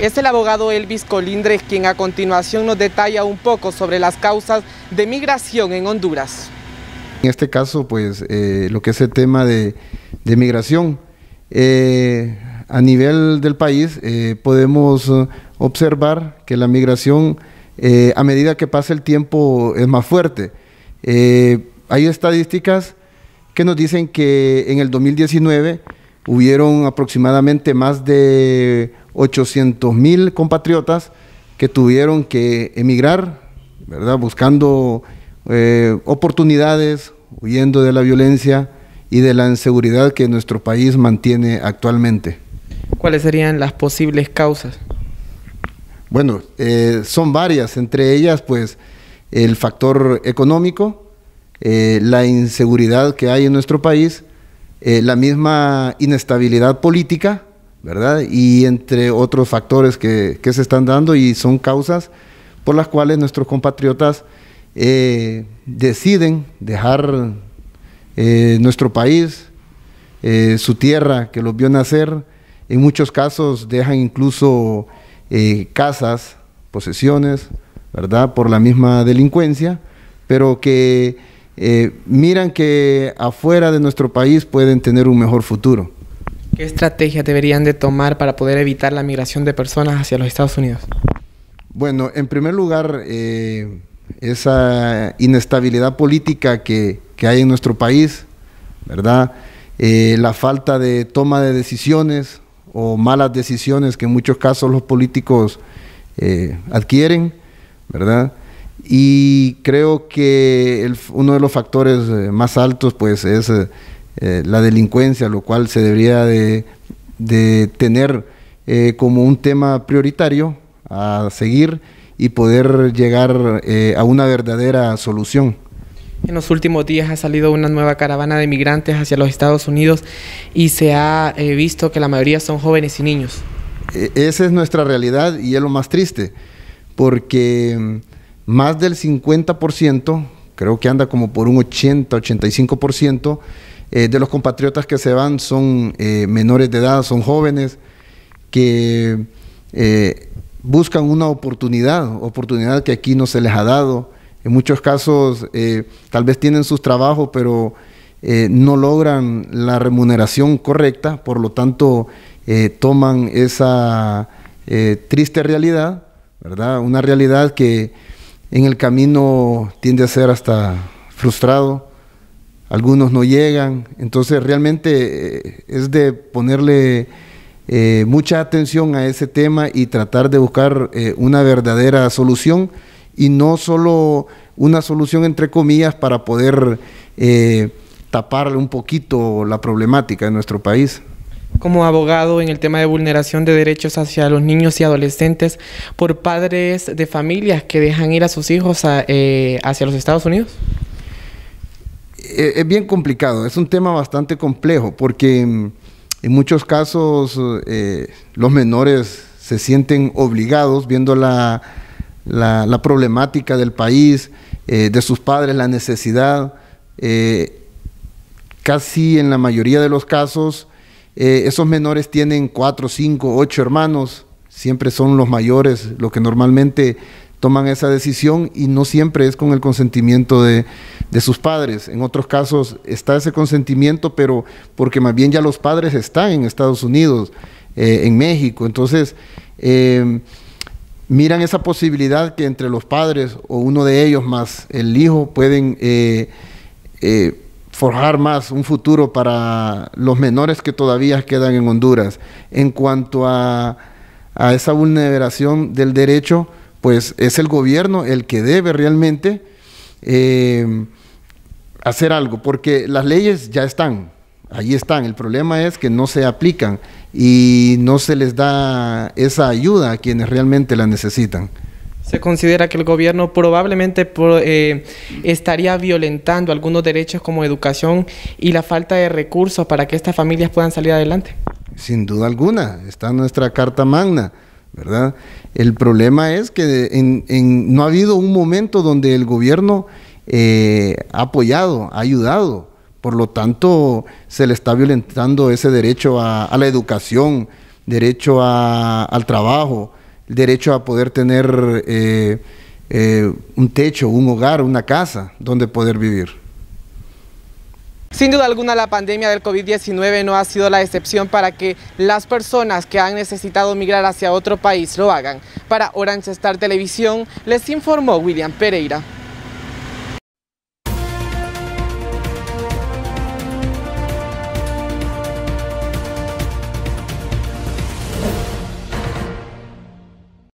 Es el abogado Elvis Colindres quien a continuación nos detalla un poco sobre las causas de migración en Honduras. En este caso, pues, eh, lo que es el tema de, migración. Eh, a nivel del país, eh, podemos observar que la migración, a medida que pasa el tiempo, es más fuerte. hay estadísticas que nos dicen que en el 2019 hubieron aproximadamente más de 800 mil compatriotas que tuvieron que emigrar, ¿verdad? Buscando eh, oportunidades, huyendo de la violencia y de la inseguridad que nuestro país mantiene actualmente. ¿Cuáles serían las posibles causas? Bueno, eh, son varias, entre ellas pues el factor económico, eh, la inseguridad que hay en nuestro país, la misma inestabilidad política y entre otros factores que, se están dando y son causas por las cuales nuestros compatriotas eh, deciden dejar eh, nuestro país, eh, su tierra que los vio nacer. En muchos casos dejan incluso casas, posesiones, ¿verdad? Por la misma delincuencia, pero que miran que afuera de nuestro país pueden tener un mejor futuro. ¿Qué estrategias deberían de tomar para poder evitar la migración de personas hacia los Estados Unidos? Bueno, en primer lugar, eh, esa inestabilidad política que, hay en nuestro país, ¿verdad? Eh, la falta de toma de decisiones o malas decisiones que en muchos casos los políticos eh, adquieren, ¿verdad? Y creo que uno de los factores más altos pues es eh, la delincuencia, lo cual se debería de, tener eh, como un tema prioritario a seguir y poder llegar eh, a una verdadera solución. En los últimos días ha salido una nueva caravana de migrantes hacia los Estados Unidos y se ha visto que la mayoría son jóvenes y niños. E, esa es nuestra realidad y es lo más triste, porque mm, más del 50%, creo que anda como por un 80-85%, eh, de los compatriotas que se van son eh, menores de edad, son jóvenes que eh, buscan una oportunidad, oportunidad que aquí no se les ha dado. En muchos casos tal vez tienen sus trabajos, pero no logran la remuneración correcta, por lo tanto toman esa triste realidad, ¿verdad? Una realidad que en el camino tiende a ser hasta frustrado algunos no llegan. Entonces realmente eh, es de ponerle eh, mucha atención a ese tema y tratar de buscar eh, una verdadera solución y no solo una solución entre comillas para poder tapar un poquito la problemática de nuestro país. Como abogado en el tema de vulneración de derechos hacia los niños y adolescentes por padres de familias que dejan ir a sus hijos a, hacia los Estados Unidos? Eh, es bien complicado, es un tema bastante complejo porque mm, en muchos casos eh, los menores se sienten obligados viendo la, problemática del país, eh, de sus padres, la necesidad. casi en la mayoría de los casos esos menores tienen cuatro, cinco, ocho hermanos, siempre son los mayores los que normalmente toman esa decisión y no siempre es con el consentimiento de, sus padres. En otros casos está ese consentimiento, pero porque más bien ya los padres están en Estados Unidos, eh, en México. Entonces, eh, miran esa posibilidad que entre los padres o uno de ellos más el hijo pueden eh, forjar más un futuro para los menores que todavía quedan en Honduras. En cuanto a, a esa vulneración del derecho, pues es el gobierno el que debe realmente eh, hacer algo, porque las leyes ya están, ahí están, el problema es que no se aplican y no se les da esa ayuda a quienes realmente la necesitan. Se considera que el gobierno probablemente eh, estaría violentando algunos derechos como educación y la falta de recursos para que estas familias puedan salir adelante. Sin duda alguna, está nuestra Carta Magna. El problema es que no ha habido un momento donde el gobierno eh, ha apoyado, ha ayudado. Por lo tanto, se le está violentando ese derecho a, la educación, derecho al trabajo, derecho a poder tener eh, eh, un techo, un hogar, una casa donde poder vivir. Sin duda alguna la pandemia del COVID-19 no ha sido la excepción para que las personas que han necesitado migrar hacia otro país lo hagan. Para Orange Star Televisión les informó William Pereira.